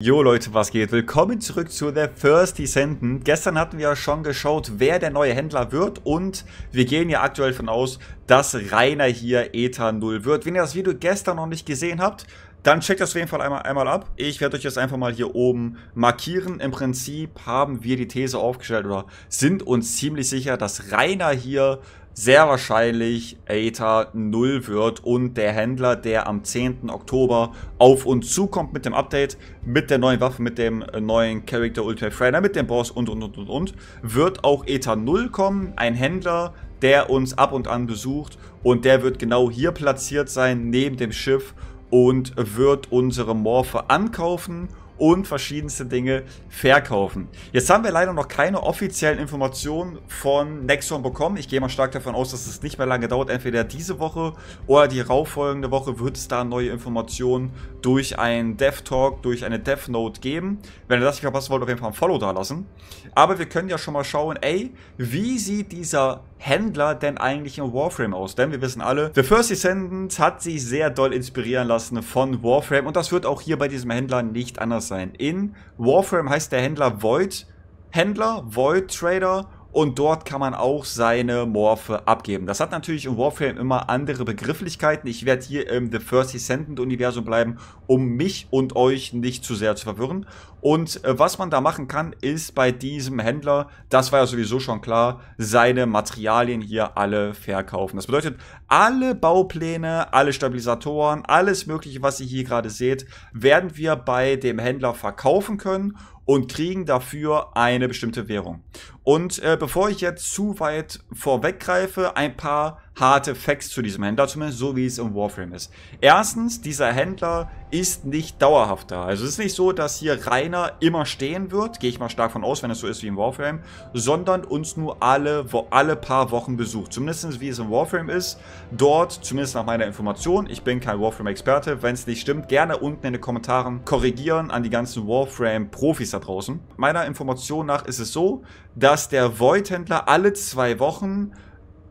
Jo Leute, was geht? Willkommen zurück zu The First Descendant. Gestern hatten wir ja schon geschaut, wer der neue Händler wird und wir gehen ja aktuell von aus, dass Rainer hier Ether 0 wird. Wenn ihr das Video gestern noch nicht gesehen habt, dann checkt das auf jeden Fall einmal, einmal ab. Ich werde euch das einfach mal hier oben markieren. Im Prinzip haben wir die These aufgestellt oder sind uns ziemlich sicher, dass Rainer hier sehr wahrscheinlich Ether 0 wird und der Händler, der am 10. Oktober auf uns zukommt mit dem Update, mit der neuen Waffe, mit dem äh, neuen Character Ultimate Friday, mit dem Boss und und und und und, wird auch Ether 0 kommen. Ein Händler, der uns ab und an besucht und der wird genau hier platziert sein, neben dem Schiff und wird unsere Morphe ankaufen und verschiedenste Dinge verkaufen. Jetzt haben wir leider noch keine offiziellen Informationen von Nexon bekommen. Ich gehe mal stark davon aus, dass es nicht mehr lange dauert. Entweder diese Woche oder die rauffolgende Woche wird es da neue Informationen durch einen Dev Talk, durch eine Dev Note geben. Wenn ihr das nicht verpassen wollt, auf jeden Fall ein Follow da lassen. Aber wir können ja schon mal schauen, ey, wie sieht dieser Händler denn eigentlich in Warframe aus? Denn wir wissen alle, The First Descendants hat sich sehr doll inspirieren lassen von Warframe und das wird auch hier bei diesem Händler nicht anders sein. In Warframe heißt der Händler Void Händler, Void Trader und dort kann man auch seine Morphe abgeben. Das hat natürlich in Warframe immer andere Begrifflichkeiten. Ich werde hier im The First Cent Universum bleiben, um mich und euch nicht zu sehr zu verwirren. Und äh, was man da machen kann, ist bei diesem Händler, das war ja sowieso schon klar, seine Materialien hier alle verkaufen. Das bedeutet, alle Baupläne, alle Stabilisatoren, alles mögliche, was ihr hier gerade seht, werden wir bei dem Händler verkaufen können und kriegen dafür eine bestimmte Währung. Und äh, bevor ich jetzt zu weit vorweggreife, ein paar harte Facts zu diesem Händler, zumindest so wie es im Warframe ist. Erstens, dieser Händler ist nicht dauerhaft da. Also es ist nicht so, dass hier Rainer immer stehen wird, gehe ich mal stark von aus, wenn es so ist wie im Warframe, sondern uns nur alle, alle paar Wochen besucht. Zumindest wie es im Warframe ist. Dort, zumindest nach meiner Information, ich bin kein Warframe-Experte, wenn es nicht stimmt, gerne unten in den Kommentaren korrigieren an die ganzen Warframe-Profis da draußen. Meiner Information nach ist es so, dass der Void-Händler alle zwei Wochen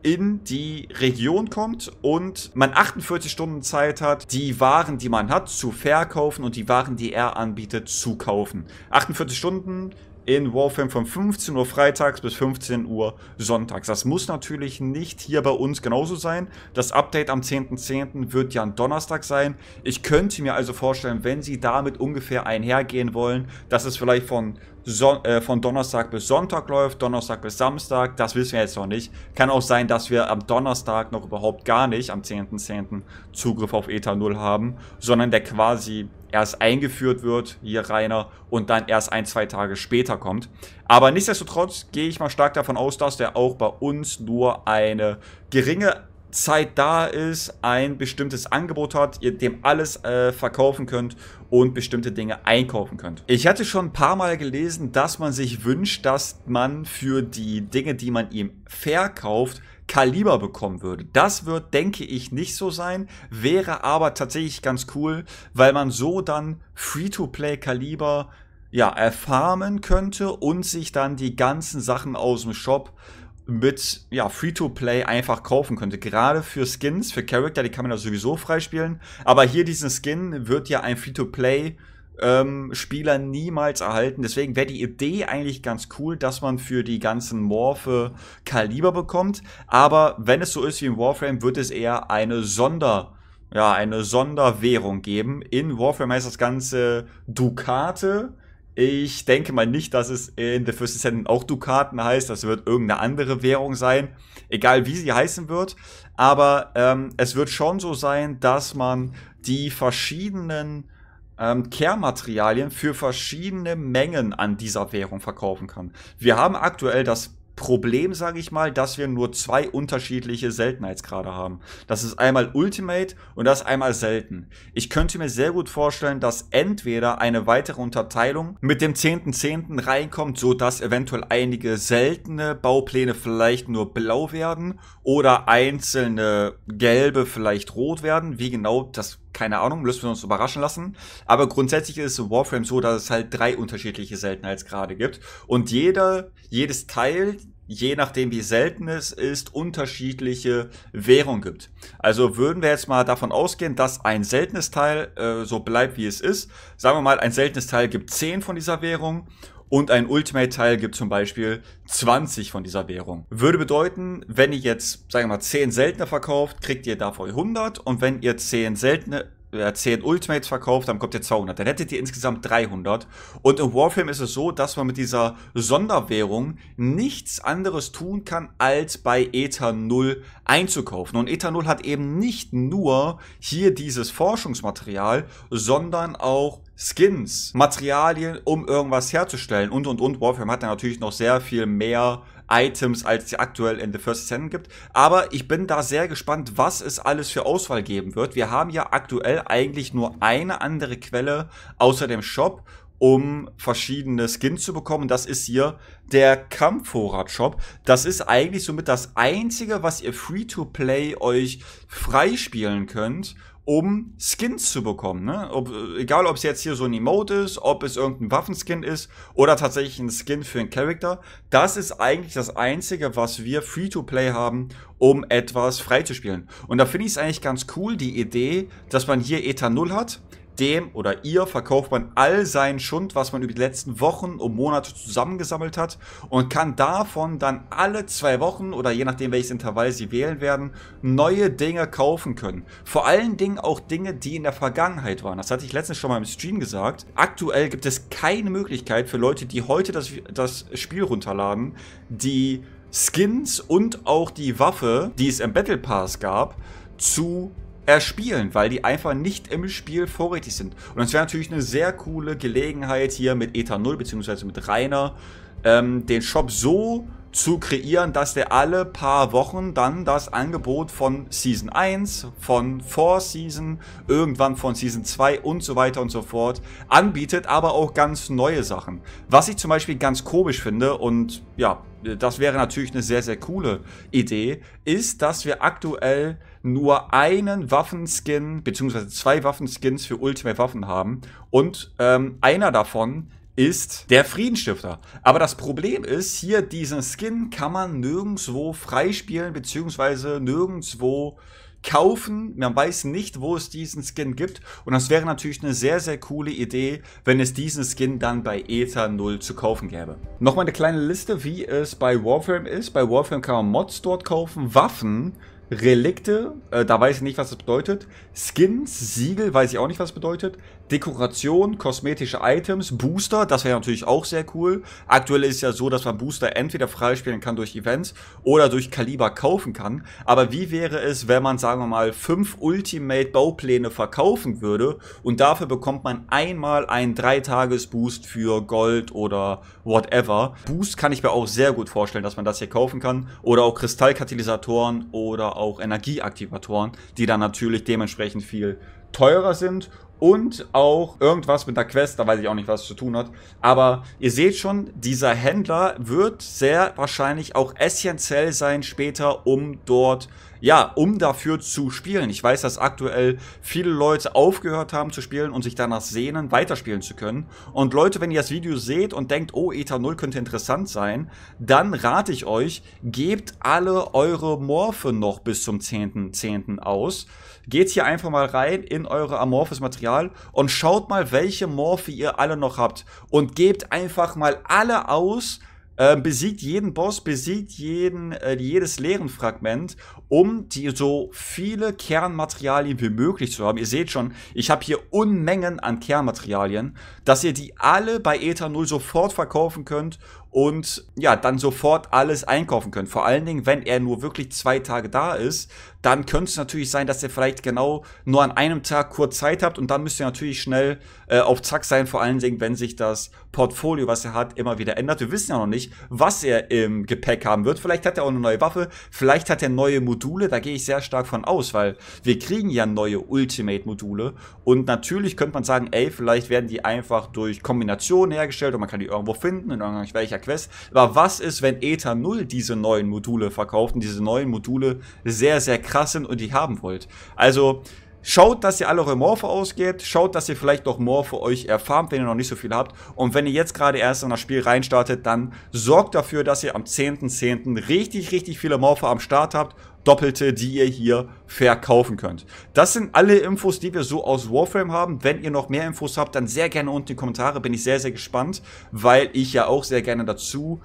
in die Region kommt und man 48 Stunden Zeit hat, die Waren, die man hat, zu verkaufen und die Waren, die er anbietet, zu kaufen. 48 Stunden in Warframe von 15 Uhr freitags bis 15 Uhr sonntags. Das muss natürlich nicht hier bei uns genauso sein. Das Update am 10.10. .10. wird ja ein Donnerstag sein. Ich könnte mir also vorstellen, wenn Sie damit ungefähr einhergehen wollen, dass es vielleicht von so äh, von Donnerstag bis Sonntag läuft, Donnerstag bis Samstag, das wissen wir jetzt noch nicht. Kann auch sein, dass wir am Donnerstag noch überhaupt gar nicht, am 10.10. .10. Zugriff auf ETA 0 haben, sondern der quasi erst eingeführt wird, hier Rainer, und dann erst ein, zwei Tage später kommt. Aber nichtsdestotrotz gehe ich mal stark davon aus, dass der auch bei uns nur eine geringe Zeit da ist, ein bestimmtes Angebot hat, ihr dem alles äh, verkaufen könnt und bestimmte Dinge einkaufen könnt. Ich hatte schon ein paar Mal gelesen, dass man sich wünscht, dass man für die Dinge, die man ihm verkauft, Kaliber bekommen würde. Das wird, denke ich, nicht so sein, wäre aber tatsächlich ganz cool, weil man so dann Free-to-Play-Kaliber ja, erfarmen könnte und sich dann die ganzen Sachen aus dem Shop mit ja, Free-to-Play einfach kaufen könnte. Gerade für Skins, für Charakter, die kann man ja sowieso freispielen. Aber hier diesen Skin wird ja ein Free-to-Play ähm, Spieler niemals erhalten. Deswegen wäre die Idee eigentlich ganz cool, dass man für die ganzen Morphe Kaliber bekommt. Aber wenn es so ist wie in Warframe, wird es eher eine Sonder, ja, eine Sonderwährung geben. In Warframe heißt das Ganze Dukate. Ich denke mal nicht, dass es in The First Descendant auch Dukaten heißt. Das wird irgendeine andere Währung sein, egal wie sie heißen wird. Aber ähm, es wird schon so sein, dass man die verschiedenen ähm, Kernmaterialien für verschiedene Mengen an dieser Währung verkaufen kann. Wir haben aktuell das Problem, sage ich mal, dass wir nur zwei unterschiedliche Seltenheitsgrade haben. Das ist einmal Ultimate und das einmal selten. Ich könnte mir sehr gut vorstellen, dass entweder eine weitere Unterteilung mit dem 10.10. .10. reinkommt, so dass eventuell einige seltene Baupläne vielleicht nur blau werden oder einzelne gelbe vielleicht rot werden. Wie genau, das keine Ahnung, müssen wir uns überraschen lassen. Aber grundsätzlich ist es in Warframe so, dass es halt drei unterschiedliche Seltenheitsgrade gibt. Und jeder, jedes Teil, je nachdem wie selten es ist, unterschiedliche Währung gibt. Also würden wir jetzt mal davon ausgehen, dass ein seltenes Teil äh, so bleibt, wie es ist. Sagen wir mal, ein seltenes Teil gibt 10 von dieser Währung und ein Ultimate-Teil gibt zum Beispiel 20 von dieser Währung. Würde bedeuten, wenn ihr jetzt, sagen wir mal, 10 seltene verkauft, kriegt ihr davon 100 und wenn ihr 10 seltene 10 äh, Ultimates verkauft, dann kommt ihr 200. Dann hättet ihr insgesamt 300. Und im Warframe ist es so, dass man mit dieser Sonderwährung nichts anderes tun kann, als bei Ether 0 einzukaufen. Und Ether 0 hat eben nicht nur hier dieses Forschungsmaterial, sondern auch Skins, Materialien, um irgendwas herzustellen und und und. Warframe hat ja natürlich noch sehr viel mehr Items, als die aktuell in The First Ascendant gibt. Aber ich bin da sehr gespannt, was es alles für Auswahl geben wird. Wir haben ja aktuell eigentlich nur eine andere Quelle außer dem Shop um verschiedene Skins zu bekommen. Das ist hier der Kampfvorrat-Shop. Das ist eigentlich somit das einzige, was ihr Free-to-Play euch freispielen könnt, um Skins zu bekommen. Ne? Ob, egal, ob es jetzt hier so ein Emote ist, ob es irgendein Waffenskin ist oder tatsächlich ein Skin für einen Charakter. Das ist eigentlich das Einzige, was wir Free-to-Play haben, um etwas freizuspielen. Und da finde ich es eigentlich ganz cool, die Idee, dass man hier Ethanol hat dem oder ihr verkauft man all seinen Schund, was man über die letzten Wochen und Monate zusammengesammelt hat und kann davon dann alle zwei Wochen oder je nachdem welches Intervall sie wählen werden, neue Dinge kaufen können. Vor allen Dingen auch Dinge, die in der Vergangenheit waren. Das hatte ich letztens schon mal im Stream gesagt. Aktuell gibt es keine Möglichkeit für Leute, die heute das, das Spiel runterladen, die Skins und auch die Waffe, die es im Battle Pass gab, zu erspielen, äh, weil die einfach nicht im Spiel vorrätig sind. Und es wäre natürlich eine sehr coole Gelegenheit hier mit Ethanol bzw. mit Rainer ähm, den Shop so zu kreieren, dass der alle paar Wochen dann das Angebot von Season 1, von Vor Season, irgendwann von Season 2 und so weiter und so fort anbietet, aber auch ganz neue Sachen. Was ich zum Beispiel ganz komisch finde und ja, das wäre natürlich eine sehr, sehr coole Idee, ist, dass wir aktuell nur einen Waffenskin, beziehungsweise zwei Waffenskins für Ultimate Waffen haben. Und ähm, einer davon ist der Friedenstifter. Aber das Problem ist, hier diesen Skin kann man nirgendwo freispielen, beziehungsweise nirgendwo kaufen. Man weiß nicht, wo es diesen Skin gibt. Und das wäre natürlich eine sehr, sehr coole Idee, wenn es diesen Skin dann bei Ether 0 zu kaufen gäbe. Nochmal eine kleine Liste, wie es bei Warframe ist. Bei Warframe kann man Mods dort kaufen, Waffen, Relikte, äh, da weiß ich nicht, was das bedeutet. Skins, Siegel, weiß ich auch nicht, was das bedeutet. Dekoration, kosmetische Items, Booster, das wäre natürlich auch sehr cool. Aktuell ist es ja so, dass man Booster entweder freispielen kann durch Events oder durch Kaliber kaufen kann. Aber wie wäre es, wenn man, sagen wir mal, fünf Ultimate-Baupläne verkaufen würde und dafür bekommt man einmal einen 3-Tages-Boost für Gold oder whatever. Boost kann ich mir auch sehr gut vorstellen, dass man das hier kaufen kann. Oder auch Kristallkatalysatoren oder auch Energieaktivatoren, die dann natürlich dementsprechend viel teurer sind und auch irgendwas mit der Quest, da weiß ich auch nicht, was es zu tun hat. Aber ihr seht schon, dieser Händler wird sehr wahrscheinlich auch essentiell sein später, um dort, ja, um dafür zu spielen. Ich weiß, dass aktuell viele Leute aufgehört haben zu spielen und sich danach sehnen, weiterspielen zu können. Und Leute, wenn ihr das Video seht und denkt, oh, Ether 0 könnte interessant sein, dann rate ich euch, gebt alle eure Morphe noch bis zum 10.10. .10. aus. Geht hier einfach mal rein in eure Amorphes-Material Material und schaut mal, welche Morphe ihr alle noch habt. Und gebt einfach mal alle aus, äh, besiegt jeden Boss, besiegt jeden, äh, jedes leeren Fragment, um die so viele Kernmaterialien wie möglich zu haben. Ihr seht schon, ich habe hier Unmengen an Kernmaterialien, dass ihr die alle bei Ether 0 sofort verkaufen könnt und ja, dann sofort alles einkaufen können. Vor allen Dingen, wenn er nur wirklich zwei Tage da ist, dann könnte es natürlich sein, dass ihr vielleicht genau nur an einem Tag kurz Zeit habt und dann müsst ihr natürlich schnell äh, auf Zack sein, vor allen Dingen, wenn sich das Portfolio, was er hat, immer wieder ändert. Wir wissen ja noch nicht, was er im Gepäck haben wird. Vielleicht hat er auch eine neue Waffe, vielleicht hat er neue Module, da gehe ich sehr stark von aus, weil wir kriegen ja neue Ultimate-Module und natürlich könnte man sagen, ey, vielleicht werden die einfach durch Kombinationen hergestellt und man kann die irgendwo finden und irgendwelcher der Quest. Aber was ist, wenn ETA 0 diese neuen Module verkauft und diese neuen Module sehr, sehr krass sind und die haben wollt? Also, Schaut, dass ihr alle eure Morphe ausgebt. Schaut, dass ihr vielleicht noch Morphe euch erfarmt, wenn ihr noch nicht so viel habt. Und wenn ihr jetzt gerade erst in das Spiel reinstartet, dann sorgt dafür, dass ihr am 10.10. .10. richtig, richtig viele Morphe am Start habt. Doppelte, die ihr hier verkaufen könnt. Das sind alle Infos, die wir so aus Warframe haben. Wenn ihr noch mehr Infos habt, dann sehr gerne unten in die Kommentare. Bin ich sehr, sehr gespannt, weil ich ja auch sehr gerne dazu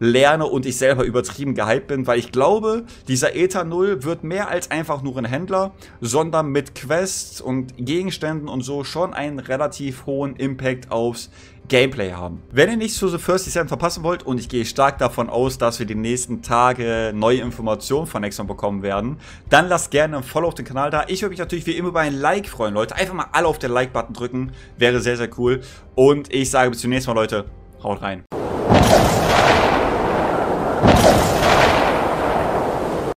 lerne und ich selber übertrieben gehypt bin, weil ich glaube, dieser ether 0 wird mehr als einfach nur ein Händler, sondern mit Quests und Gegenständen und so schon einen relativ hohen Impact aufs Gameplay haben. Wenn ihr nichts zu The First Descent verpassen wollt, und ich gehe stark davon aus, dass wir die nächsten Tage neue Informationen von Nexon bekommen werden, dann lasst gerne ein Follow auf den Kanal da. Ich würde mich natürlich wie immer über ein Like freuen, Leute. Einfach mal alle auf den Like-Button drücken, wäre sehr, sehr cool. Und ich sage bis zum nächsten Mal, Leute. Haut rein.